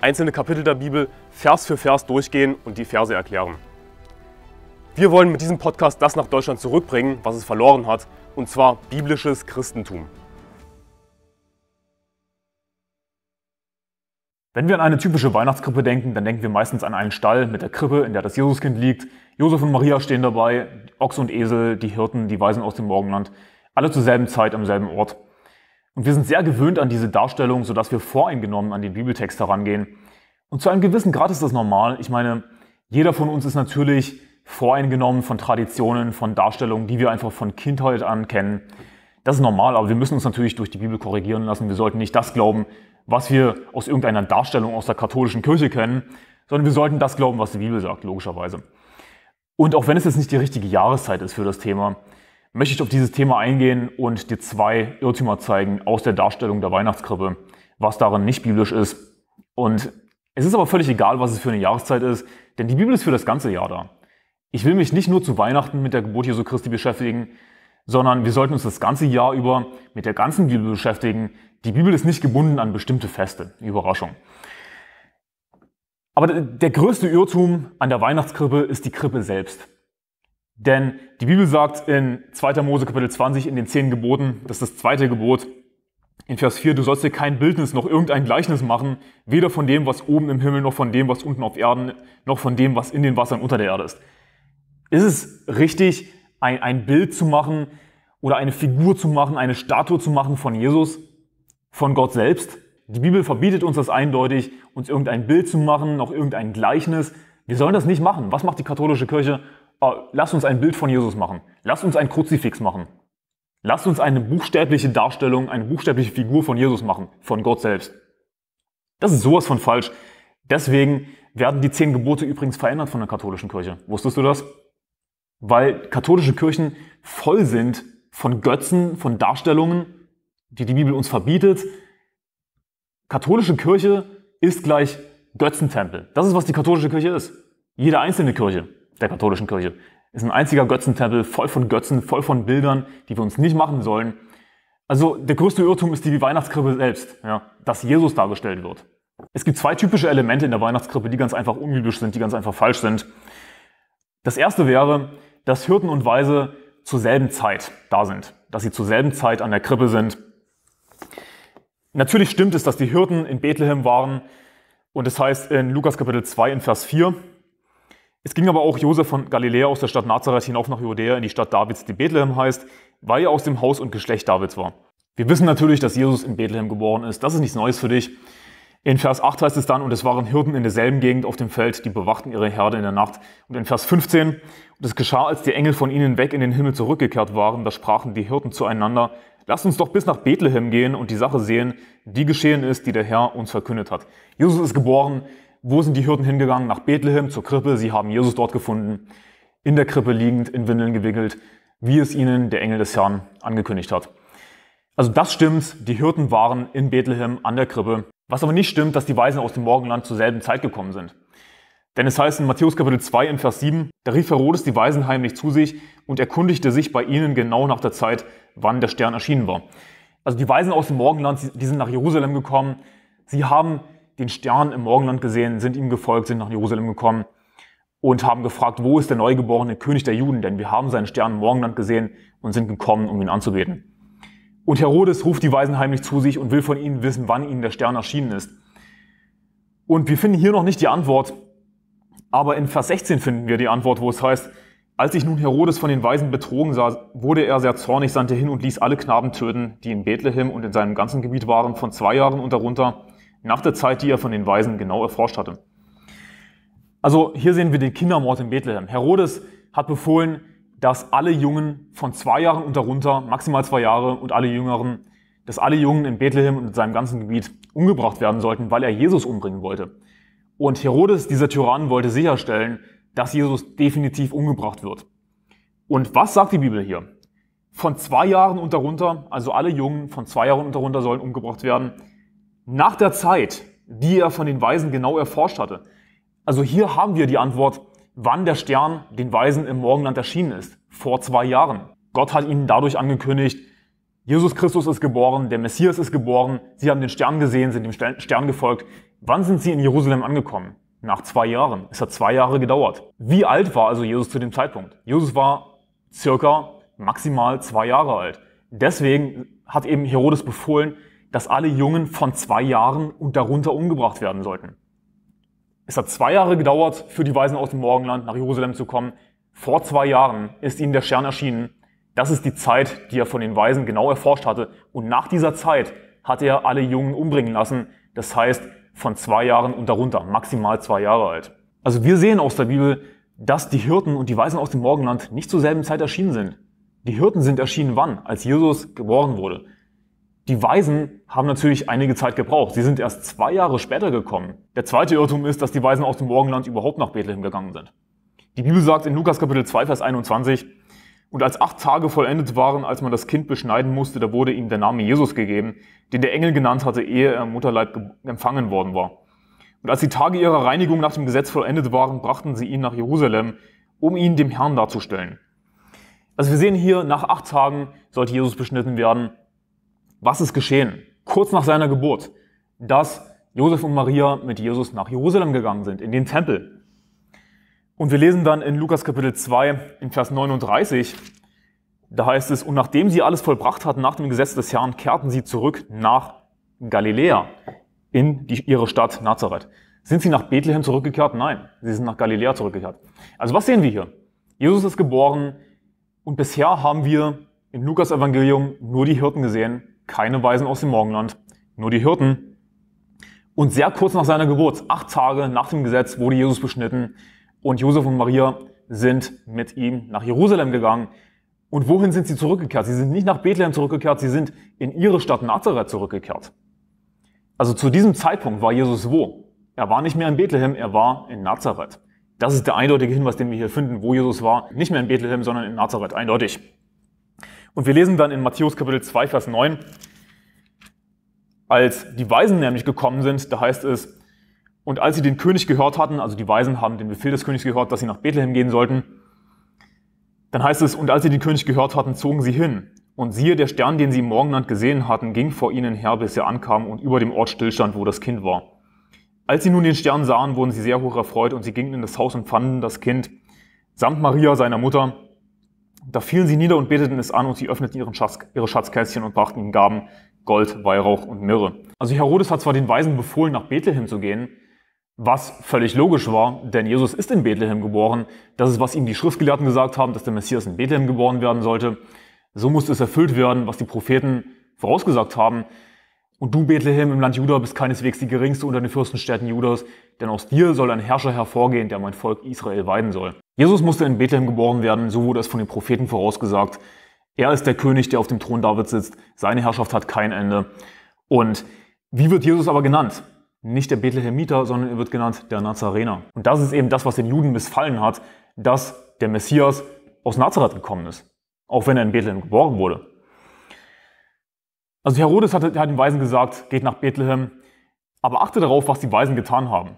einzelne Kapitel der Bibel Vers für Vers durchgehen und die Verse erklären. Wir wollen mit diesem Podcast das nach Deutschland zurückbringen, was es verloren hat, und zwar biblisches Christentum. Wenn wir an eine typische Weihnachtskrippe denken, dann denken wir meistens an einen Stall mit der Krippe, in der das Jesuskind liegt. Josef und Maria stehen dabei, Ochs und Esel, die Hirten, die Weisen aus dem Morgenland, alle zur selben Zeit am selben Ort. Und wir sind sehr gewöhnt an diese Darstellung, sodass wir voreingenommen an den Bibeltext herangehen. Und zu einem gewissen Grad ist das normal. Ich meine, jeder von uns ist natürlich voreingenommen von Traditionen, von Darstellungen, die wir einfach von Kindheit an kennen. Das ist normal, aber wir müssen uns natürlich durch die Bibel korrigieren lassen. Wir sollten nicht das glauben, was wir aus irgendeiner Darstellung aus der katholischen Kirche kennen, sondern wir sollten das glauben, was die Bibel sagt, logischerweise. Und auch wenn es jetzt nicht die richtige Jahreszeit ist für das Thema, möchte ich auf dieses Thema eingehen und dir zwei Irrtümer zeigen aus der Darstellung der Weihnachtskrippe, was darin nicht biblisch ist. Und es ist aber völlig egal, was es für eine Jahreszeit ist, denn die Bibel ist für das ganze Jahr da. Ich will mich nicht nur zu Weihnachten mit der Geburt Jesu Christi beschäftigen, sondern wir sollten uns das ganze Jahr über mit der ganzen Bibel beschäftigen. Die Bibel ist nicht gebunden an bestimmte Feste. Überraschung. Aber der größte Irrtum an der Weihnachtskrippe ist die Krippe selbst. Denn die Bibel sagt in 2. Mose Kapitel 20 in den zehn Geboten, das ist das zweite Gebot, in Vers 4, du sollst dir kein Bildnis noch irgendein Gleichnis machen, weder von dem, was oben im Himmel, noch von dem, was unten auf Erden, noch von dem, was in den Wassern unter der Erde ist. Ist es richtig, ein, ein Bild zu machen oder eine Figur zu machen, eine Statue zu machen von Jesus, von Gott selbst? Die Bibel verbietet uns das eindeutig, uns irgendein Bild zu machen, noch irgendein Gleichnis. Wir sollen das nicht machen. Was macht die katholische Kirche? oh, lass uns ein Bild von Jesus machen, lass uns ein Kruzifix machen, lass uns eine buchstäbliche Darstellung, eine buchstäbliche Figur von Jesus machen, von Gott selbst. Das ist sowas von falsch. Deswegen werden die zehn Gebote übrigens verändert von der katholischen Kirche. Wusstest du das? Weil katholische Kirchen voll sind von Götzen, von Darstellungen, die die Bibel uns verbietet. Katholische Kirche ist gleich Götzentempel. Das ist, was die katholische Kirche ist. Jede einzelne Kirche der katholischen Kirche. Ist ein einziger Götzentempel, voll von Götzen, voll von Bildern, die wir uns nicht machen sollen. Also der größte Irrtum ist die Weihnachtskrippe selbst, ja, dass Jesus dargestellt wird. Es gibt zwei typische Elemente in der Weihnachtskrippe, die ganz einfach unbiblisch sind, die ganz einfach falsch sind. Das erste wäre, dass Hirten und Weise zur selben Zeit da sind, dass sie zur selben Zeit an der Krippe sind. Natürlich stimmt es, dass die Hirten in Bethlehem waren und es das heißt in Lukas Kapitel 2 in Vers 4, es ging aber auch Josef von Galiläa aus der Stadt Nazareth hinauf nach Judäa in die Stadt Davids, die Bethlehem heißt, weil er aus dem Haus und Geschlecht Davids war. Wir wissen natürlich, dass Jesus in Bethlehem geboren ist. Das ist nichts Neues für dich. In Vers 8 heißt es dann, und es waren Hirten in derselben Gegend auf dem Feld, die bewachten ihre Herde in der Nacht. Und in Vers 15, und es geschah, als die Engel von ihnen weg in den Himmel zurückgekehrt waren, da sprachen die Hirten zueinander, lasst uns doch bis nach Bethlehem gehen und die Sache sehen, die geschehen ist, die der Herr uns verkündet hat. Jesus ist geboren, wo sind die Hirten hingegangen? Nach Bethlehem, zur Krippe. Sie haben Jesus dort gefunden, in der Krippe liegend, in Windeln gewickelt, wie es ihnen der Engel des Herrn angekündigt hat. Also das stimmt, die Hirten waren in Bethlehem an der Krippe. Was aber nicht stimmt, dass die Weisen aus dem Morgenland zur selben Zeit gekommen sind. Denn es heißt in Matthäus Kapitel 2 in Vers 7, da rief Herodes die Weisen heimlich zu sich und erkundigte sich bei ihnen genau nach der Zeit, wann der Stern erschienen war. Also die Weisen aus dem Morgenland, die sind nach Jerusalem gekommen. Sie haben den Stern im Morgenland gesehen, sind ihm gefolgt, sind nach Jerusalem gekommen und haben gefragt, wo ist der neugeborene König der Juden? Denn wir haben seinen Stern im Morgenland gesehen und sind gekommen, um ihn anzubeten. Und Herodes ruft die Weisen heimlich zu sich und will von ihnen wissen, wann ihnen der Stern erschienen ist. Und wir finden hier noch nicht die Antwort, aber in Vers 16 finden wir die Antwort, wo es heißt, als sich nun Herodes von den Weisen betrogen sah, wurde er sehr zornig, sandte hin und ließ alle Knaben töten, die in Bethlehem und in seinem ganzen Gebiet waren, von zwei Jahren und darunter, nach der Zeit, die er von den Weisen genau erforscht hatte. Also hier sehen wir den Kindermord in Bethlehem. Herodes hat befohlen, dass alle Jungen von zwei Jahren und darunter, maximal zwei Jahre und alle Jüngeren, dass alle Jungen in Bethlehem und in seinem ganzen Gebiet umgebracht werden sollten, weil er Jesus umbringen wollte. Und Herodes, dieser Tyrann, wollte sicherstellen, dass Jesus definitiv umgebracht wird. Und was sagt die Bibel hier? Von zwei Jahren und darunter, also alle Jungen von zwei Jahren und darunter sollen umgebracht werden nach der Zeit, die er von den Weisen genau erforscht hatte. Also hier haben wir die Antwort, wann der Stern den Weisen im Morgenland erschienen ist, vor zwei Jahren. Gott hat ihnen dadurch angekündigt, Jesus Christus ist geboren, der Messias ist geboren, sie haben den Stern gesehen, sind dem Stern gefolgt. Wann sind sie in Jerusalem angekommen? Nach zwei Jahren. Es hat zwei Jahre gedauert. Wie alt war also Jesus zu dem Zeitpunkt? Jesus war circa maximal zwei Jahre alt. Deswegen hat eben Herodes befohlen, dass alle Jungen von zwei Jahren und darunter umgebracht werden sollten. Es hat zwei Jahre gedauert, für die Weisen aus dem Morgenland nach Jerusalem zu kommen. Vor zwei Jahren ist ihnen der Stern erschienen. Das ist die Zeit, die er von den Weisen genau erforscht hatte. Und nach dieser Zeit hat er alle Jungen umbringen lassen. Das heißt, von zwei Jahren und darunter, maximal zwei Jahre alt. Also wir sehen aus der Bibel, dass die Hirten und die Weisen aus dem Morgenland nicht zur selben Zeit erschienen sind. Die Hirten sind erschienen wann? Als Jesus geboren wurde. Die Weisen haben natürlich einige Zeit gebraucht. Sie sind erst zwei Jahre später gekommen. Der zweite Irrtum ist, dass die Weisen aus dem Morgenland überhaupt nach Bethlehem gegangen sind. Die Bibel sagt in Lukas Kapitel 2, Vers 21, und als acht Tage vollendet waren, als man das Kind beschneiden musste, da wurde ihm der Name Jesus gegeben, den der Engel genannt hatte, ehe er im Mutterleib empfangen worden war. Und als die Tage ihrer Reinigung nach dem Gesetz vollendet waren, brachten sie ihn nach Jerusalem, um ihn dem Herrn darzustellen. Also wir sehen hier, nach acht Tagen sollte Jesus beschnitten werden. Was ist geschehen? Kurz nach seiner Geburt, dass Josef und Maria mit Jesus nach Jerusalem gegangen sind, in den Tempel. Und wir lesen dann in Lukas Kapitel 2, in Vers 39, da heißt es, und nachdem sie alles vollbracht hatten nach dem Gesetz des Herrn, kehrten sie zurück nach Galiläa, in die, ihre Stadt Nazareth. Sind sie nach Bethlehem zurückgekehrt? Nein, sie sind nach Galiläa zurückgekehrt. Also was sehen wir hier? Jesus ist geboren und bisher haben wir im Lukas Evangelium nur die Hirten gesehen, keine Weisen aus dem Morgenland, nur die Hirten. Und sehr kurz nach seiner Geburt, acht Tage nach dem Gesetz, wurde Jesus beschnitten und Josef und Maria sind mit ihm nach Jerusalem gegangen. Und wohin sind sie zurückgekehrt? Sie sind nicht nach Bethlehem zurückgekehrt, sie sind in ihre Stadt Nazareth zurückgekehrt. Also zu diesem Zeitpunkt war Jesus wo? Er war nicht mehr in Bethlehem, er war in Nazareth. Das ist der eindeutige Hinweis, den wir hier finden, wo Jesus war. Nicht mehr in Bethlehem, sondern in Nazareth, eindeutig. Und wir lesen dann in Matthäus Kapitel 2, Vers 9, als die Weisen nämlich gekommen sind, da heißt es, und als sie den König gehört hatten, also die Weisen haben den Befehl des Königs gehört, dass sie nach Bethlehem gehen sollten, dann heißt es, und als sie den König gehört hatten, zogen sie hin. Und siehe, der Stern, den sie im Morgenland gesehen hatten, ging vor ihnen her, bis er ankam und über dem Ort stillstand, wo das Kind war. Als sie nun den Stern sahen, wurden sie sehr hoch erfreut und sie gingen in das Haus und fanden das Kind samt Maria, seiner Mutter, da fielen sie nieder und beteten es an, und sie öffneten ihren Schatz, ihre Schatzkästchen und brachten ihnen Gaben, Gold, Weihrauch und Myrrhe. Also Herodes hat zwar den Weisen befohlen, nach Bethlehem zu gehen, was völlig logisch war, denn Jesus ist in Bethlehem geboren. Das ist, was ihm die Schriftgelehrten gesagt haben, dass der Messias in Bethlehem geboren werden sollte. So musste es erfüllt werden, was die Propheten vorausgesagt haben. Und du, Bethlehem, im Land Juda, bist keineswegs die geringste unter den Fürstenstädten Judas, denn aus dir soll ein Herrscher hervorgehen, der mein Volk Israel weiden soll. Jesus musste in Bethlehem geboren werden, so wurde es von den Propheten vorausgesagt. Er ist der König, der auf dem Thron David sitzt. Seine Herrschaft hat kein Ende. Und wie wird Jesus aber genannt? Nicht der Bethlehemiter, sondern er wird genannt der Nazarener. Und das ist eben das, was den Juden missfallen hat, dass der Messias aus Nazareth gekommen ist. Auch wenn er in Bethlehem geboren wurde. Also Herodes hat, hat den Weisen gesagt, geht nach Bethlehem, aber achte darauf, was die Weisen getan haben.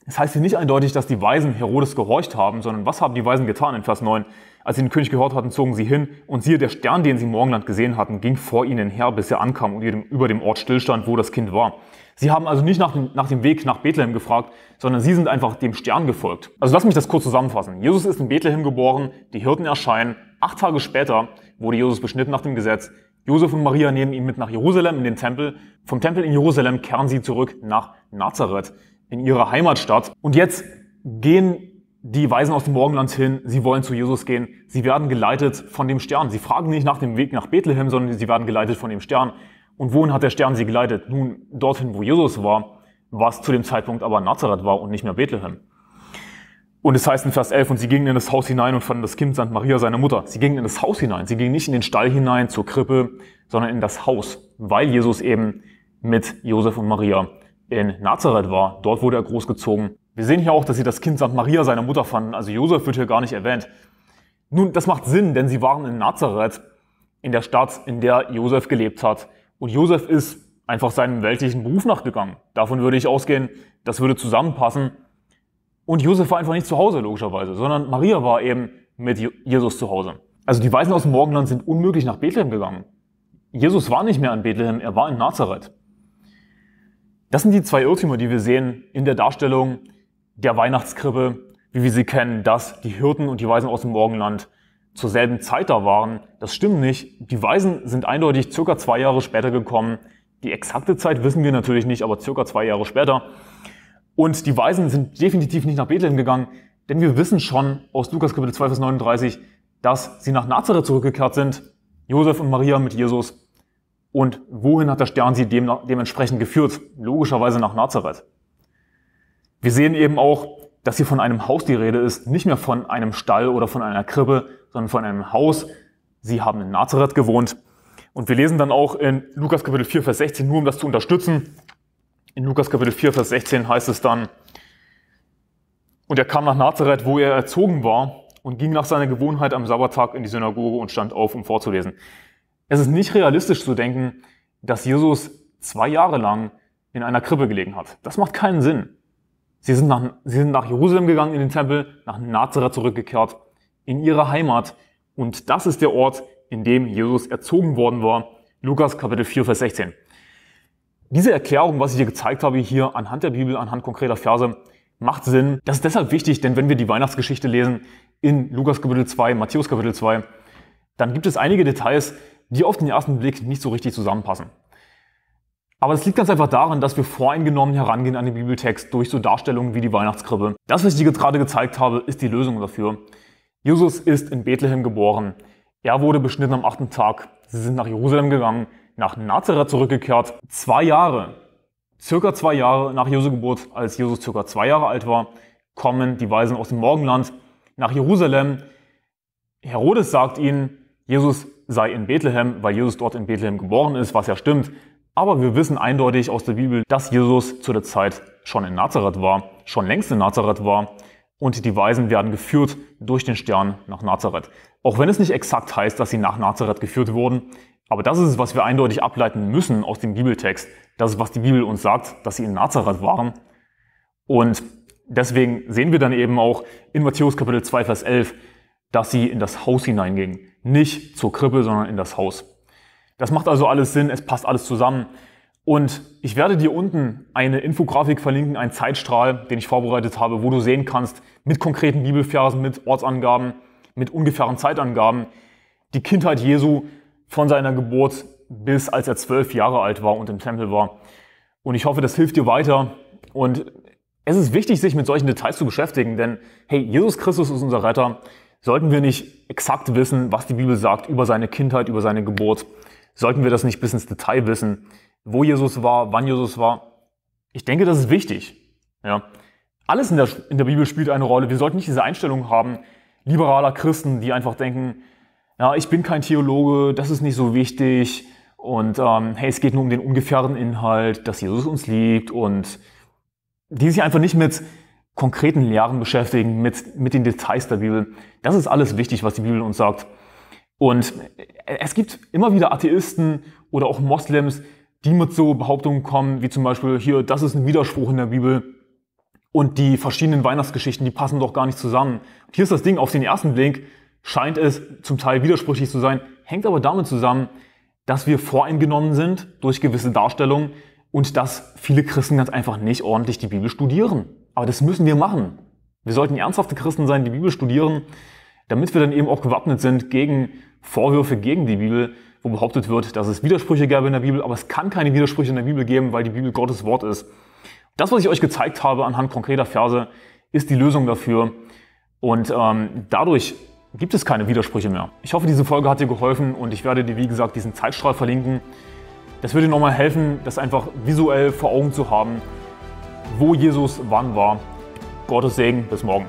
Es das heißt hier nicht eindeutig, dass die Weisen Herodes gehorcht haben, sondern was haben die Weisen getan in Vers 9? Als sie den König gehört hatten, zogen sie hin, und siehe, der Stern, den sie im Morgenland gesehen hatten, ging vor ihnen her, bis er ankam und über dem Ort stillstand, wo das Kind war. Sie haben also nicht nach dem, nach dem Weg nach Bethlehem gefragt, sondern sie sind einfach dem Stern gefolgt. Also lass mich das kurz zusammenfassen. Jesus ist in Bethlehem geboren, die Hirten erscheinen, acht Tage später wurde Jesus beschnitten nach dem Gesetz, Josef und Maria nehmen ihn mit nach Jerusalem in den Tempel. Vom Tempel in Jerusalem kehren sie zurück nach Nazareth, in ihre Heimatstadt. Und jetzt gehen die Weisen aus dem Morgenland hin, sie wollen zu Jesus gehen, sie werden geleitet von dem Stern. Sie fragen nicht nach dem Weg nach Bethlehem, sondern sie werden geleitet von dem Stern. Und wohin hat der Stern sie geleitet? Nun, dorthin, wo Jesus war, was zu dem Zeitpunkt aber Nazareth war und nicht mehr Bethlehem. Und es heißt in Vers 11, und sie gingen in das Haus hinein und fanden das Kind St. Maria, seine Mutter. Sie gingen in das Haus hinein. Sie gingen nicht in den Stall hinein, zur Krippe, sondern in das Haus, weil Jesus eben mit Josef und Maria in Nazareth war. Dort wurde er großgezogen. Wir sehen hier auch, dass sie das Kind St. Maria, seine Mutter, fanden. Also Josef wird hier gar nicht erwähnt. Nun, das macht Sinn, denn sie waren in Nazareth, in der Stadt, in der Josef gelebt hat. Und Josef ist einfach seinem weltlichen Beruf nachgegangen. Davon würde ich ausgehen, das würde zusammenpassen. Und Josef war einfach nicht zu Hause, logischerweise, sondern Maria war eben mit Jesus zu Hause. Also die Weisen aus dem Morgenland sind unmöglich nach Bethlehem gegangen. Jesus war nicht mehr in Bethlehem, er war in Nazareth. Das sind die zwei Irrtümer, die wir sehen in der Darstellung der Weihnachtskrippe, wie wir sie kennen, dass die Hirten und die Weisen aus dem Morgenland zur selben Zeit da waren. Das stimmt nicht. Die Weisen sind eindeutig circa zwei Jahre später gekommen. Die exakte Zeit wissen wir natürlich nicht, aber circa zwei Jahre später. Und die Weisen sind definitiv nicht nach Bethlehem gegangen, denn wir wissen schon aus Lukas Kapitel 2, Vers 39, dass sie nach Nazareth zurückgekehrt sind, Josef und Maria mit Jesus. Und wohin hat der Stern sie dem, dementsprechend geführt? Logischerweise nach Nazareth. Wir sehen eben auch, dass hier von einem Haus die Rede ist, nicht mehr von einem Stall oder von einer Krippe, sondern von einem Haus. Sie haben in Nazareth gewohnt. Und wir lesen dann auch in Lukas Kapitel 4, Vers 16, nur um das zu unterstützen. In Lukas Kapitel 4, Vers 16 heißt es dann, und er kam nach Nazareth, wo er erzogen war, und ging nach seiner Gewohnheit am Sabbattag in die Synagoge und stand auf, um vorzulesen. Es ist nicht realistisch zu denken, dass Jesus zwei Jahre lang in einer Krippe gelegen hat. Das macht keinen Sinn. Sie sind nach, sie sind nach Jerusalem gegangen in den Tempel, nach Nazareth zurückgekehrt, in ihre Heimat. Und das ist der Ort, in dem Jesus erzogen worden war. Lukas Kapitel 4, Vers 16. Diese Erklärung, was ich dir gezeigt habe, hier anhand der Bibel, anhand konkreter Verse, macht Sinn. Das ist deshalb wichtig, denn wenn wir die Weihnachtsgeschichte lesen in Lukas Kapitel 2, Matthäus Kapitel 2, dann gibt es einige Details, die auf den ersten Blick nicht so richtig zusammenpassen. Aber es liegt ganz einfach daran, dass wir voreingenommen herangehen an den Bibeltext durch so Darstellungen wie die Weihnachtskrippe. Das, was ich dir gerade gezeigt habe, ist die Lösung dafür. Jesus ist in Bethlehem geboren. Er wurde beschnitten am achten Tag. Sie sind nach Jerusalem gegangen nach Nazareth zurückgekehrt. Zwei Jahre, circa zwei Jahre nach Jesu Geburt, als Jesus circa zwei Jahre alt war, kommen die Weisen aus dem Morgenland nach Jerusalem. Herodes sagt ihnen, Jesus sei in Bethlehem, weil Jesus dort in Bethlehem geboren ist, was ja stimmt. Aber wir wissen eindeutig aus der Bibel, dass Jesus zu der Zeit schon in Nazareth war, schon längst in Nazareth war. Und die Weisen werden geführt durch den Stern nach Nazareth. Auch wenn es nicht exakt heißt, dass sie nach Nazareth geführt wurden, aber das ist es, was wir eindeutig ableiten müssen aus dem Bibeltext. Das ist, was die Bibel uns sagt, dass sie in Nazareth waren. Und deswegen sehen wir dann eben auch in Matthäus Kapitel 2, Vers 11, dass sie in das Haus hineingingen. Nicht zur Krippe, sondern in das Haus. Das macht also alles Sinn, es passt alles zusammen. Und ich werde dir unten eine Infografik verlinken, einen Zeitstrahl, den ich vorbereitet habe, wo du sehen kannst, mit konkreten Bibelfersen, mit Ortsangaben, mit ungefähren Zeitangaben, die Kindheit Jesu von seiner Geburt bis als er zwölf Jahre alt war und im Tempel war. Und ich hoffe, das hilft dir weiter. Und es ist wichtig, sich mit solchen Details zu beschäftigen, denn hey, Jesus Christus ist unser Retter. Sollten wir nicht exakt wissen, was die Bibel sagt über seine Kindheit, über seine Geburt? Sollten wir das nicht bis ins Detail wissen, wo Jesus war, wann Jesus war? Ich denke, das ist wichtig. Ja. Alles in der, in der Bibel spielt eine Rolle. Wir sollten nicht diese Einstellung haben, liberaler Christen, die einfach denken, ja, ich bin kein Theologe, das ist nicht so wichtig und ähm, hey, es geht nur um den ungefähren Inhalt, dass Jesus uns liebt und die sich einfach nicht mit konkreten Lehren beschäftigen, mit, mit den Details der Bibel. Das ist alles wichtig, was die Bibel uns sagt. Und es gibt immer wieder Atheisten oder auch Moslems, die mit so Behauptungen kommen, wie zum Beispiel hier, das ist ein Widerspruch in der Bibel und die verschiedenen Weihnachtsgeschichten, die passen doch gar nicht zusammen. Und Hier ist das Ding auf den ersten Blick, scheint es zum Teil widersprüchlich zu sein, hängt aber damit zusammen, dass wir voreingenommen sind durch gewisse Darstellungen und dass viele Christen ganz einfach nicht ordentlich die Bibel studieren. Aber das müssen wir machen. Wir sollten ernsthafte Christen sein, die Bibel studieren, damit wir dann eben auch gewappnet sind gegen Vorwürfe gegen die Bibel, wo behauptet wird, dass es Widersprüche gäbe in der Bibel, aber es kann keine Widersprüche in der Bibel geben, weil die Bibel Gottes Wort ist. Das, was ich euch gezeigt habe anhand konkreter Verse, ist die Lösung dafür. Und ähm, dadurch gibt es keine Widersprüche mehr. Ich hoffe, diese Folge hat dir geholfen und ich werde dir, wie gesagt, diesen Zeitstrahl verlinken. Das würde dir nochmal helfen, das einfach visuell vor Augen zu haben, wo Jesus wann war. Gottes Segen, bis morgen.